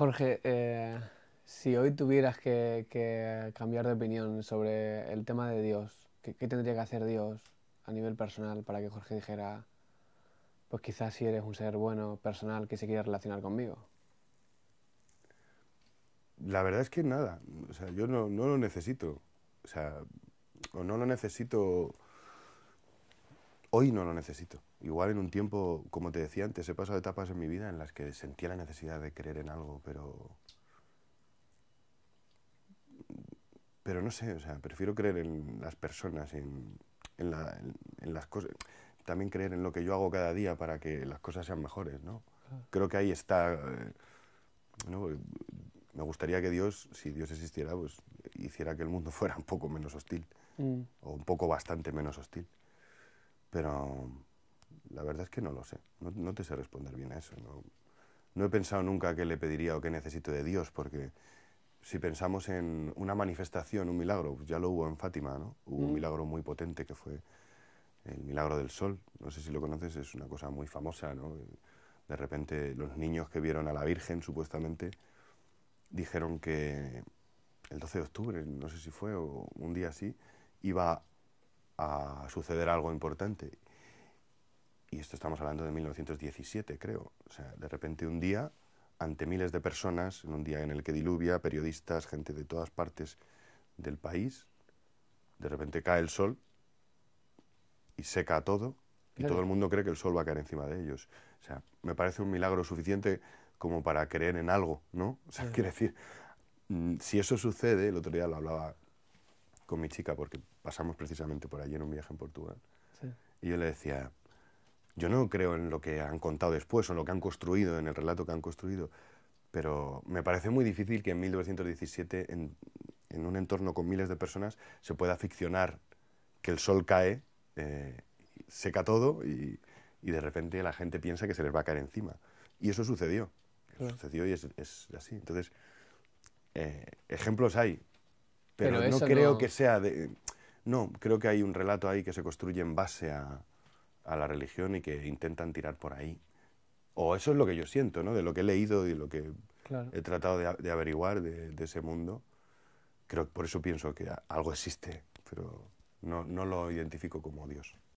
Jorge, eh, si hoy tuvieras que, cambiar de opinión sobre el tema de Dios, ¿qué, tendría que hacer Dios a nivel personal para que Jorge dijera, pues quizás si eres un ser bueno, personal, que se quiera relacionar conmigo? La verdad es que nada, o sea, yo no, no lo necesito, o sea, o no lo necesito Hoy no lo necesito. Igual en un tiempo, como te decía antes, he pasado etapas en mi vida en las que sentía la necesidad de creer en algo, pero... Pero no sé, o sea, prefiero creer en las personas, en, las cosas... También creer en lo que yo hago cada día para que las cosas sean mejores, ¿no? Creo que ahí está... Eh, Me gustaría que Dios, si Dios existiera, pues hiciera que el mundo fuera un poco menos hostil, mm. o un poco bastante menos hostil. Pero la verdad es que no lo sé. No, te sé responder bien a eso. No, he pensado nunca qué le pediría o qué necesito de Dios, porque si pensamos en una manifestación, un milagro, ya lo hubo en Fátima, ¿no? Hubo un mm. milagro muy potente que fue el milagro del sol. No sé si lo conoces, es una cosa muy famosa, ¿no? De repente los niños que vieron a la Virgen, supuestamente, dijeron que el 12 de octubre, no sé si fue, o un día así, iba a suceder algo importante. Y esto estamos hablando de 1917, creo. sea, de repente un día, ante miles de personas, en un día en el que diluvia, periodistas, gente de todas partes del país, de repente cae el sol y seca todo y todo el mundo cree que el sol va a caer encima de ellos. O sea, me parece un milagro suficiente como para creer en algo, ¿no? quiere decir, mm, si eso sucede, el otro día lo hablaba con mi chica, porque pasamos precisamente por allí en un viaje en Portugal, y yo le decía, yo no creo en lo que han contado después o en lo que han construido, en el relato que han construido, pero me parece muy difícil que en 1917, en, un entorno con miles de personas, se pueda ficcionar que el sol cae, eh, seca todo y, y, de repente la gente piensa que se les va a caer encima. Y eso sucedió, sucedió y es, así. Entonces, eh, ejemplos hay, pero, no creo que sea No, creo que hay un relato ahí que se construye en base a, la religión y que intentan tirar por ahí. O eso es lo que yo siento, ¿no? De lo que he leído y lo que he tratado de, averiguar de, ese mundo. Creo por eso pienso que algo existe, pero no lo identifico como Dios.